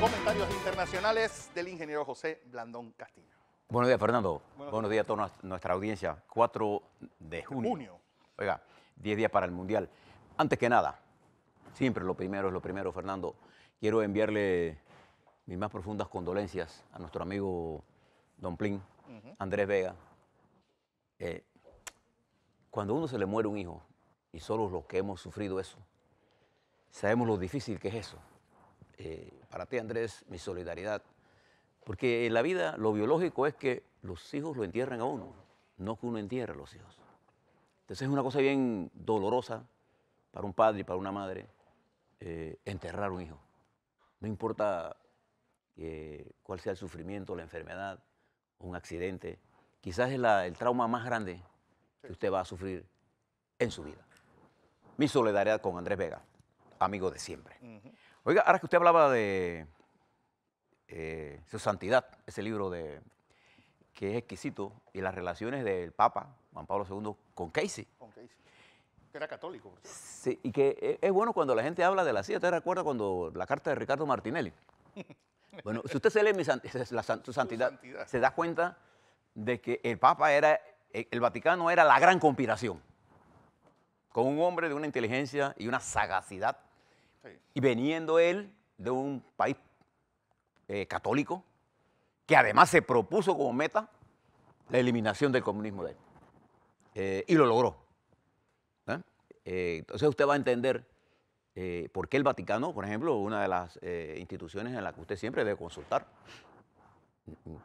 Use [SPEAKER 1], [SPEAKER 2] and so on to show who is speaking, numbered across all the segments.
[SPEAKER 1] Comentarios internacionales del ingeniero José Blandón Castillo. Buenos días, Fernando. Buenos, días a toda nuestra audiencia. 4 de junio. Oiga, 10 días para el Mundial. Antes que nada, siempre lo primero es lo primero, Fernando. Quiero enviarle mis más profundas condolencias a nuestro amigo Don Plin, Andrés Vega. cuando cuando uno se le muere un hijo, y solo los que hemos sufrido eso, sabemos lo difícil que es eso. Eh, para ti Andrés, mi solidaridad. Porque en la vida lo biológico es que los hijos lo entierran a uno, no que uno entierre a los hijos. Entonces es una cosa bien dolorosa para un padre y para una madre eh, enterrar un hijo. No importa cuál sea el sufrimiento, la enfermedad, un accidente. Quizás es el trauma más grande que usted va a sufrir en su vida. Mi solidaridad con Andrés Vega, amigo de siempre. Oiga, ahora que usted hablaba de eh, Su Santidad, ese libro de, que es exquisito, y las relaciones del Papa Juan Pablo II con Casey. Con Casey. Que era católico. sí, y que e, es bueno cuando la gente habla de la CIA. ¿Usted recuerda cuando la carta de Ricardo Martinelli? bueno, si usted se lee santidad, santidad, se da cuenta de que el Papa era, eh, el Vaticano era la gran conspiración, con un hombre de una inteligencia y una sagacidad y veniendo él de un país eh, católico, que además se propuso como meta la eliminación del comunismo de él. Eh, y lo logró. ¿eh? entonces usted va a entender por qué el Vaticano, por ejemplo, una de las instituciones en la que usted siempre debe consultar,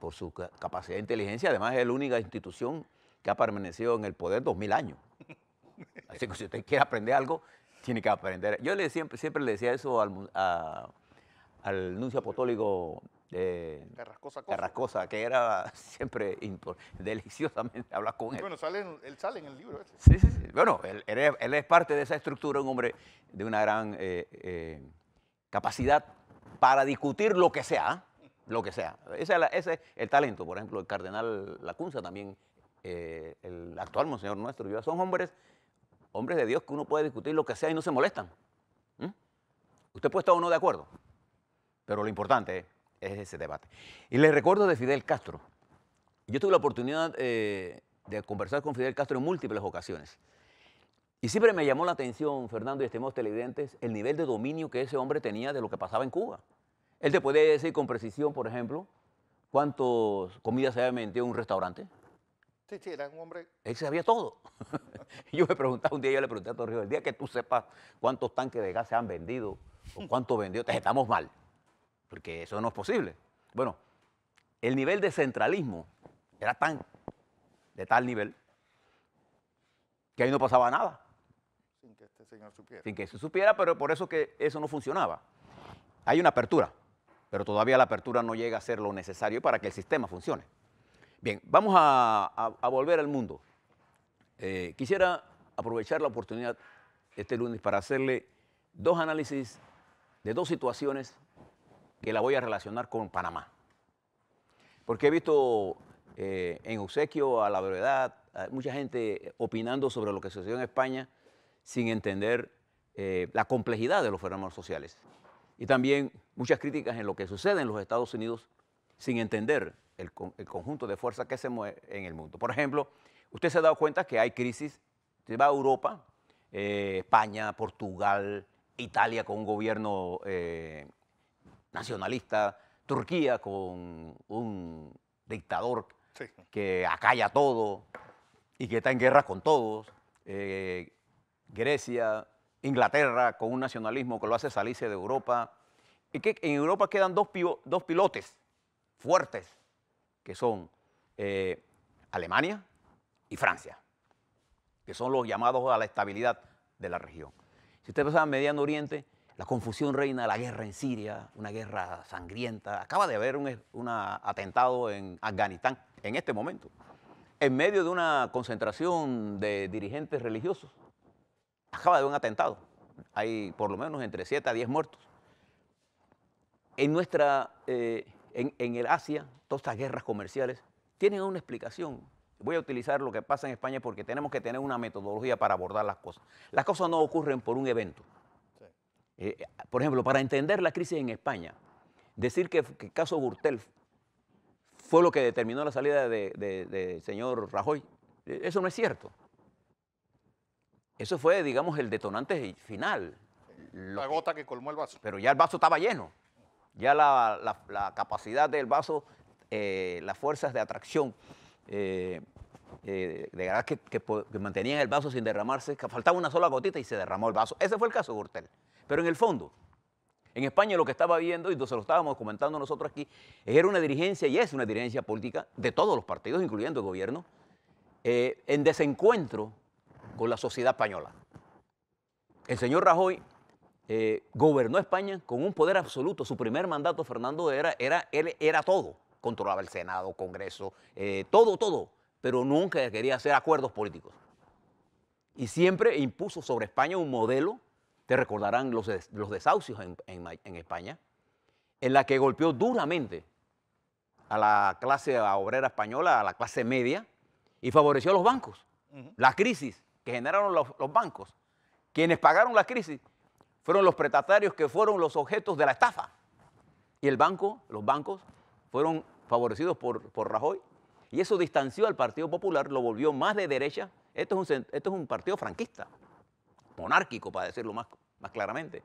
[SPEAKER 1] por su capacidad de inteligencia, además es la única institución que ha permanecido en el poder dos mil años. Así que si usted quiere aprender algo, tiene que aprender. Yo le, siempre, siempre le decía eso al, nuncio apostólico de eh, Carrascosa, que era siempre deliciosamente hablar con él. Bueno, sale, él sale en el libro ese. Sí, sí, sí. Bueno, él, es parte de esa estructura, un hombre de una gran eh, eh, capacidad para discutir lo que sea, lo que sea. Ese, es el talento, por ejemplo, el cardenal Lacunza también, el actual monseñor nuestro, son hombres hombres de Dios que uno puede discutir lo que sea y no se molestan. Usted puede estar o no de acuerdo, pero lo importante es ese debate. Y les recuerdo de Fidel Castro. Yo tuve la oportunidad eh, de conversar con Fidel Castro en múltiples ocasiones. Y siempre me llamó la atención, Fernando y estimados televidentes, el nivel de dominio que ese hombre tenía de lo que pasaba en Cuba. Él te puede decir con precisión, por ejemplo, cuántas comidas se había metido en un restaurante, Sí, sí, era un hombre. Él sabía todo. yo me preguntaba un día, yo le pregunté a Torrijos, el día que tú sepas cuántos tanques de gas se han vendido o cuánto vendió, te estamos mal. Porque eso no es posible. Bueno, el nivel de centralismo era tan, de tal nivel, que ahí no pasaba nada. Sin que este señor supiera. Sin que se supiera, pero por eso que eso no funcionaba. Hay una apertura, pero todavía la apertura no llega a ser lo necesario para que el sistema funcione. Bien, vamos a, volver al mundo. Eh, quisiera aprovechar la oportunidad este lunes para hacerle dos análisis de dos situaciones que la voy a relacionar con Panamá. Porque he visto eh, en obsequio a la brevedad mucha gente opinando sobre lo que sucedió en España sin entender eh, la complejidad de los fenómenos sociales. Y también muchas críticas en lo que sucede en los Estados Unidos sin entender el, conjunto de fuerzas que se mueve en el mundo. Por ejemplo, usted se ha dado cuenta que hay crisis, se va a Europa, eh, España, Portugal, Italia con un gobierno eh, nacionalista, Turquía con un dictador que acalla todo y que está en guerra con todos, eh, Grecia, Inglaterra con un nacionalismo que lo hace salirse de Europa, y que en Europa quedan dos, dos pilotes fuertes que son eh, Alemania y Francia, que son los llamados a la estabilidad de la región. Si usted pasa en Mediano Oriente, la confusión reina, la guerra en Siria, una guerra sangrienta. Acaba de haber un atentado en Afganistán en este momento, en medio de una concentración de dirigentes religiosos. Acaba de haber un atentado. Hay por lo menos entre 7 a 10 muertos. En nuestra eh, en, el Asia, todas estas guerras comerciales, tienen una explicación. Voy a utilizar lo que pasa en España porque tenemos que tener una metodología para abordar las cosas. Las cosas no ocurren por un evento. Eh, eh, por ejemplo, para entender la crisis en España, decir que, el caso Gurtel fue lo que determinó la salida del señor Rajoy, eh, eso no es cierto. Eso fue, digamos, el detonante final. La gota que colmó el vaso. Pero ya el vaso estaba lleno ya la, capacidad del vaso, eh, las fuerzas de atracción eh, eh, de verdad que, mantenían el vaso sin derramarse, faltaba una sola gotita y se derramó el vaso. Ese fue el caso de Pero en el fondo, en España lo que estaba viendo, y se lo estábamos comentando nosotros aquí, era una dirigencia y es una dirigencia política de todos los partidos, incluyendo el gobierno, en desencuentro con la sociedad española. El señor Rajoy eh, gobernó España con un poder absoluto. Su primer mandato, Fernando, era, era, él era todo. Controlaba el Senado, Congreso, eh, todo, todo. Pero nunca quería hacer acuerdos políticos. Y siempre impuso sobre España un modelo, te recordarán los, los desahucios en, España, en la que golpeó duramente a la clase obrera española, a la clase media, y favoreció a los bancos. La crisis que generaron los, los, bancos, quienes pagaron la crisis fueron los pretatarios que fueron los objetos de la estafa. Y el banco, los bancos, fueron favorecidos por, por Rajoy. Y eso distanció al Partido Popular, lo volvió más de derecha. Esto es un, esto es un partido franquista, monárquico, para decirlo más, más claramente.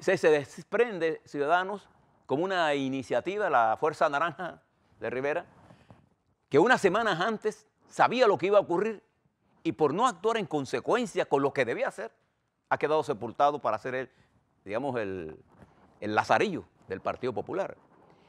[SPEAKER 1] Se, se desprende Ciudadanos como una iniciativa, la Fuerza Naranja de Rivera, que unas semanas antes sabía lo que iba a ocurrir y por no actuar en consecuencia con lo que debía hacer, ha quedado sepultado para ser el, digamos, el, lazarillo del Partido Popular.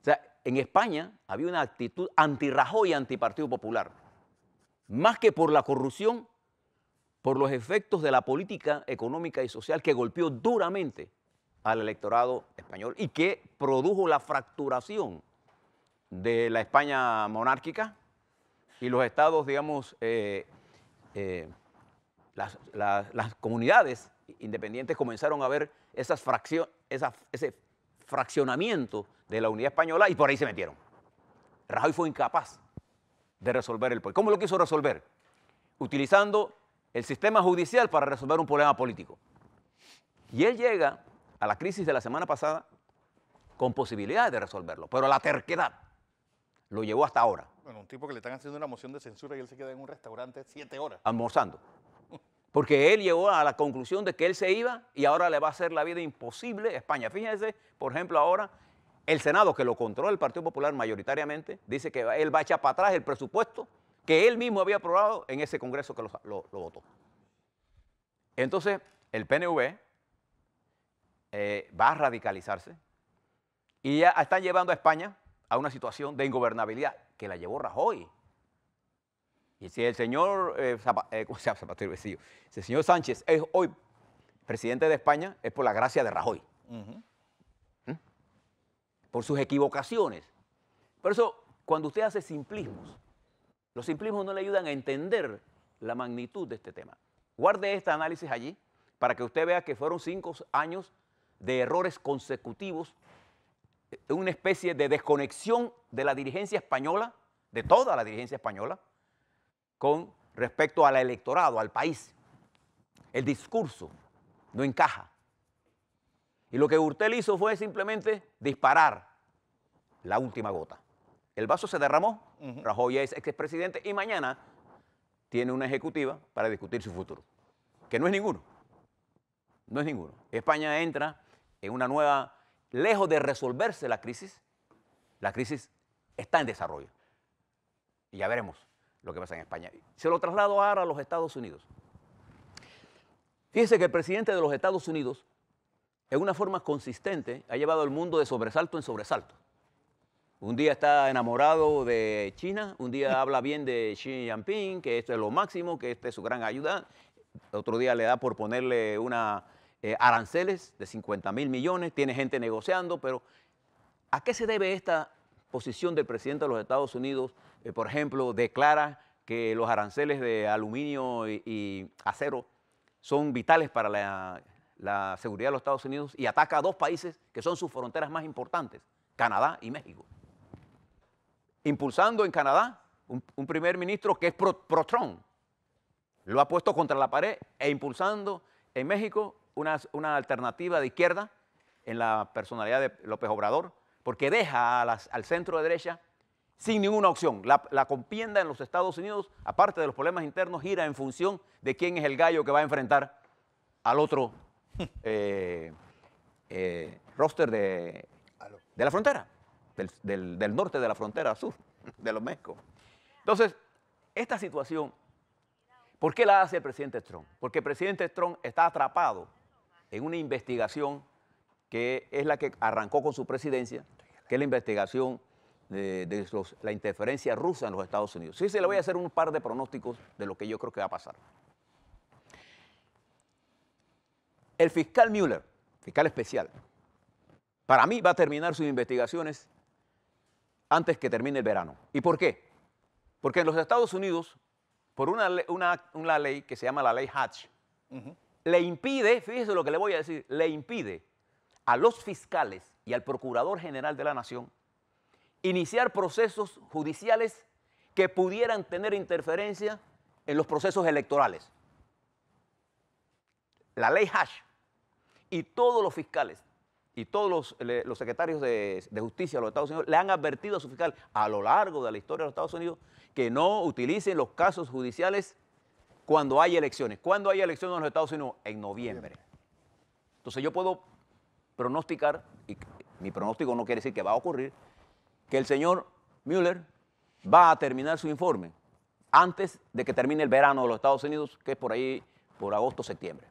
[SPEAKER 1] O sea, en España había una actitud anti-Rajoy, anti-Partido Popular, más que por la corrupción, por los efectos de la política económica y social que golpeó duramente al electorado español y que produjo la fracturación de la España monárquica y los estados, digamos, eh, eh, las comunidades independientes comenzaron a ver ese fraccionamiento de la unidad española y por ahí se metieron. Rajoy fue incapaz de resolver el problema. ¿Cómo lo quiso resolver? Utilizando el sistema judicial para resolver un problema político. Y él llega a la crisis de la semana pasada con posibilidades de resolverlo, pero la terquedad lo llevó hasta ahora. Bueno, un tipo que le están haciendo una moción de censura y él se queda en un restaurante siete horas. Almorzando porque él llegó a la conclusión de que él se iba y ahora le va a hacer la vida imposible a España. Fíjense, por ejemplo, ahora el Senado, que lo controla el Partido Popular mayoritariamente, dice que él va a echar para atrás el presupuesto que él mismo había aprobado en ese Congreso que lo, votó. Entonces, el PNV eh, va a radicalizarse y ya están llevando a España a una situación de ingobernabilidad que la llevó Rajoy y si el señor, eh, eh, señor Sánchez es hoy presidente de España, es por la gracia de Rajoy. ¿Mm? Por sus equivocaciones. Por eso, cuando usted hace simplismos, los simplismos no le ayudan a entender la magnitud de este tema. Guarde este análisis allí para que usted vea que fueron cinco años de errores consecutivos, eh, una especie de desconexión de la dirigencia española, de toda la dirigencia española, con respecto al electorado, al país. El discurso no encaja. Y lo que Urtel hizo fue simplemente disparar la última gota. El vaso se derramó, Rajoy es expresidente y mañana tiene una ejecutiva para discutir su futuro, que no es ninguno. No es ninguno. España entra en una nueva, lejos de resolverse la crisis, la crisis está en desarrollo. Y ya veremos lo que pasa en España. Se lo traslado ahora a los Estados Unidos. Fíjese que el presidente de los Estados Unidos, en una forma consistente, ha llevado al mundo de sobresalto en sobresalto. Un día está enamorado de China, un día habla bien de Xi Jinping, que esto es lo máximo, que esta es su gran ayuda. Otro día le da por ponerle una eh, aranceles de 50 mil millones, tiene gente negociando, pero ¿a qué se debe esta posición del presidente de los Estados Unidos eh, por ejemplo, declara que los aranceles de aluminio y, acero son vitales para la, seguridad de los Estados Unidos y ataca a dos países que son sus fronteras más importantes, Canadá y México. Impulsando en Canadá un, primer ministro que es pro-Trump, lo ha puesto contra la pared e impulsando en México una, alternativa de izquierda en la personalidad de López Obrador, porque deja al centro de derecha sin ninguna opción. La, compienda en los Estados Unidos, aparte de los problemas internos, gira en función de quién es el gallo que va a enfrentar al otro eh, eh, roster de, la frontera, del, norte de la frontera sur, de los México. Entonces, esta situación, ¿por qué la hace el presidente Trump? Porque el presidente Trump está atrapado en una investigación que es la que arrancó con su presidencia, que es la investigación de, la interferencia rusa en los Estados Unidos. Sí, se le voy a hacer un par de pronósticos de lo que yo creo que va a pasar. El fiscal Mueller, fiscal especial, para mí va a terminar sus investigaciones antes que termine el verano. ¿Y por qué? Porque en los Estados Unidos, por una, ley que se llama la ley Hatch, le impide, fíjese lo que le voy a decir, le impide a los fiscales y al procurador general de la nación iniciar procesos judiciales que pudieran tener interferencia en los procesos electorales. La ley Hash y todos los fiscales y todos los, secretarios de, de, justicia de los Estados Unidos le han advertido a su fiscal a lo largo de la historia de los Estados Unidos que no utilicen los casos judiciales cuando hay elecciones. ¿Cuándo hay elecciones en los Estados Unidos? En noviembre. Entonces yo puedo pronosticar, y mi pronóstico no quiere decir que va a ocurrir, que el señor Mueller va a terminar su informe antes de que termine el verano de los Estados Unidos, que es por ahí, por agosto, septiembre.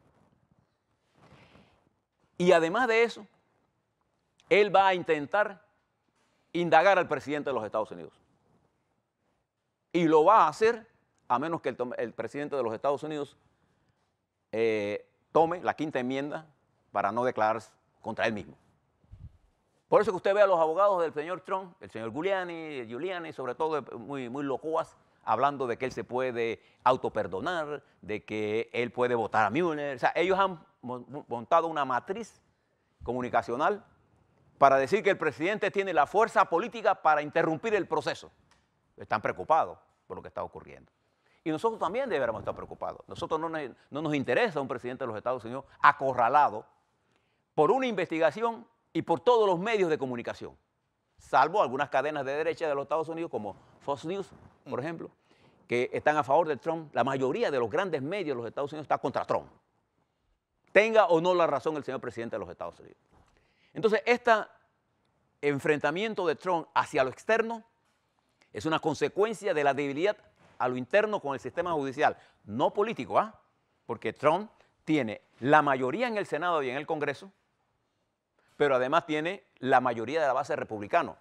[SPEAKER 1] Y además de eso, él va a intentar indagar al presidente de los Estados Unidos. Y lo va a hacer a menos que el, presidente de los Estados Unidos eh, tome la quinta enmienda para no declararse contra él mismo. Por eso que usted ve a los abogados del señor Trump, el señor Giuliani, Giuliani, sobre todo eh, muy, muy hablando de que él se puede autoperdonar, de que él puede votar a Mueller. O sea, ellos han montado una matriz comunicacional para decir que el presidente tiene la fuerza política para interrumpir el proceso. Están preocupados por lo que está ocurriendo. Y nosotros también deberíamos estar preocupados. Nosotros no no nos interesa un presidente de los Estados Unidos acorralado por una investigación y por todos los medios de comunicación, salvo algunas cadenas de derecha de los Estados Unidos como Fox News, por mm. ejemplo, que están a favor de Trump. La mayoría de los grandes medios de los Estados Unidos está contra Trump. Tenga o no la razón el señor presidente de los Estados Unidos. Entonces, este enfrentamiento de Trump hacia lo externo es una consecuencia de la debilidad a lo interno con el sistema judicial, no político, ¿ah? porque Trump tiene la mayoría en el Senado y en el Congreso, pero además tiene la mayoría de la base republicano.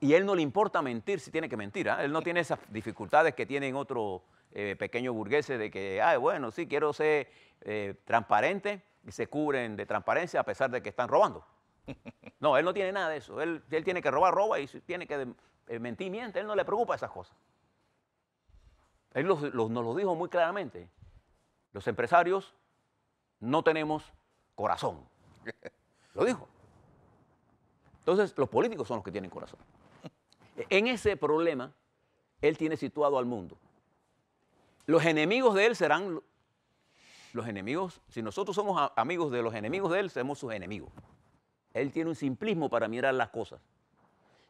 [SPEAKER 1] Y él no le importa mentir si tiene que mentir. ¿ah? Él no tiene esas dificultades que tienen otros eh, pequeños burgueses de que, ah, bueno, sí, quiero ser eh, transparente y se cubren de transparencia a pesar de que están robando. No, él no tiene nada de eso. Él, él tiene que robar, roba y tiene que eh, mentir, miente. Él no le preocupa esas cosas. Él nos lo dijo muy claramente. Los empresarios no tenemos corazón. Lo dijo. Entonces, los políticos son los que tienen corazón. En ese problema, él tiene situado al mundo. Los enemigos de él serán los enemigos. Si nosotros somos amigos de los enemigos de él, somos sus enemigos. Él tiene un simplismo para mirar las cosas.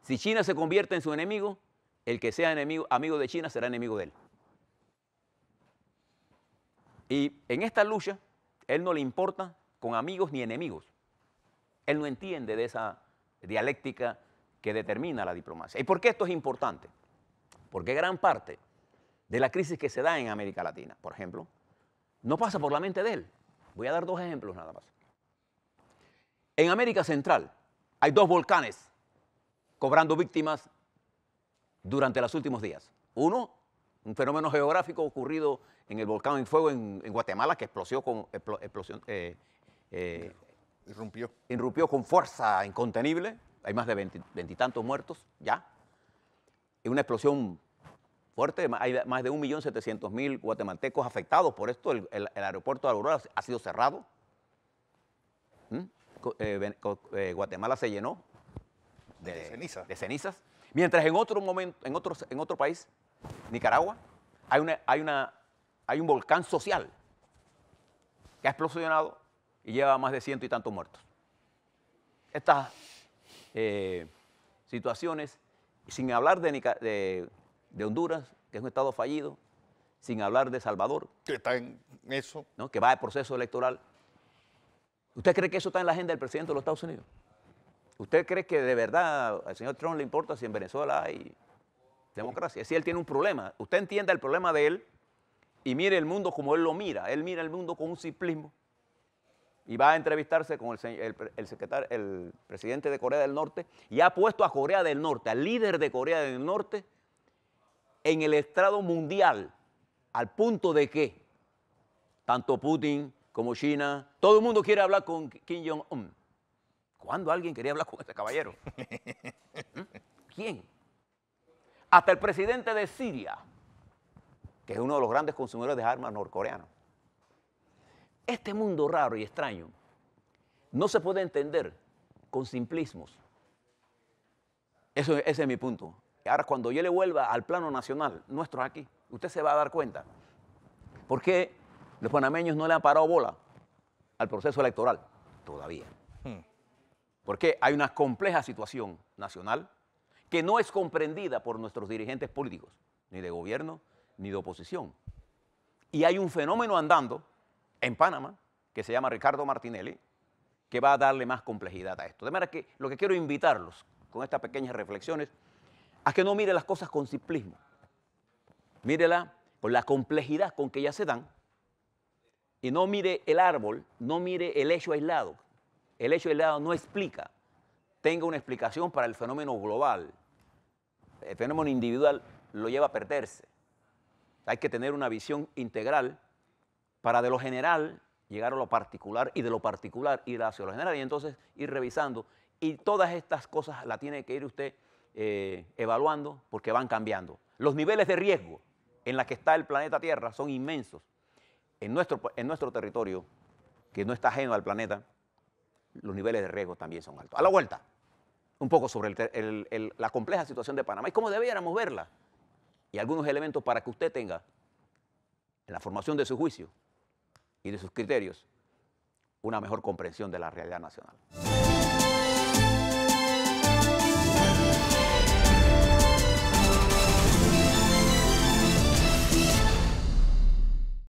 [SPEAKER 1] Si China se convierte en su enemigo, el que sea amigo de China será enemigo de él. Y en esta lucha, él no le importa con amigos ni enemigos. Él no entiende de esa dialéctica que determina la diplomacia. ¿Y por qué esto es importante? Porque gran parte de la crisis que se da en América Latina, por ejemplo, no pasa por la mente de él. Voy a dar dos ejemplos nada más. En América Central hay dos volcanes cobrando víctimas durante los últimos días. Uno, un fenómeno geográfico ocurrido en el volcán en fuego en, Guatemala que explosió con, explosión, eh, eh, Irrumpió. Irrumpió con fuerza incontenible. Hay más de veintitantos muertos ya. Y una explosión fuerte. Hay más de 1.700.000 guatemaltecos afectados por esto. El, aeropuerto de Aurora ha sido cerrado. ¿Mm? Eh, eh, Guatemala se llenó de, cenizas. Mientras en otro momento, en otro, en otro país, Nicaragua, hay un volcán social que ha explosionado y lleva más de ciento y tantos muertos. Estas eh, situaciones, sin hablar de, de, Honduras, que es un estado fallido, sin hablar de Salvador. Que está en eso. ¿no? Que va al proceso electoral. ¿Usted cree que eso está en la agenda del presidente de los Estados Unidos? ¿Usted cree que de verdad al señor Trump le importa si en Venezuela hay democracia? Si él tiene un problema, usted entienda el problema de él y mire el mundo como él lo mira. Él mira el mundo con un simplismo y va a entrevistarse con el, presidente de Corea del Norte y ha puesto a Corea del Norte, al líder de Corea del Norte, en el estrado mundial, al punto de que tanto Putin como China, todo el mundo quiere hablar con Kim Jong-un. ¿Cuándo alguien quería hablar con este caballero? ¿Mm? ¿Quién? Hasta el presidente de Siria, que es uno de los grandes consumidores de armas norcoreanas este mundo raro y extraño no se puede entender con simplismos. Eso, ese es mi punto. Ahora, cuando yo le vuelva al plano nacional, nuestro aquí, usted se va a dar cuenta. ¿Por qué los panameños no le han parado bola al proceso electoral? Todavía. Hmm. Porque hay una compleja situación nacional que no es comprendida por nuestros dirigentes políticos, ni de gobierno, ni de oposición. Y hay un fenómeno andando en Panamá, que se llama Ricardo Martinelli, que va a darle más complejidad a esto. De manera que lo que quiero invitarlos con estas pequeñas reflexiones a que no mire las cosas con simplismo, mírela con la complejidad con que ya se dan y no mire el árbol, no mire el hecho aislado. El hecho aislado no explica, tenga una explicación para el fenómeno global. El fenómeno individual lo lleva a perderse. Hay que tener una visión integral para de lo general llegar a lo particular y de lo particular ir hacia lo general y entonces ir revisando. Y todas estas cosas la tiene que ir usted eh, evaluando porque van cambiando. Los niveles de riesgo en los que está el planeta Tierra son inmensos. En nuestro, en nuestro territorio, que no está ajeno al planeta, los niveles de riesgo también son altos. A la vuelta, un poco sobre la compleja situación de Panamá y cómo debiéramos verla y algunos elementos para que usted tenga en la formación de su juicio y de sus criterios una mejor comprensión de la realidad nacional.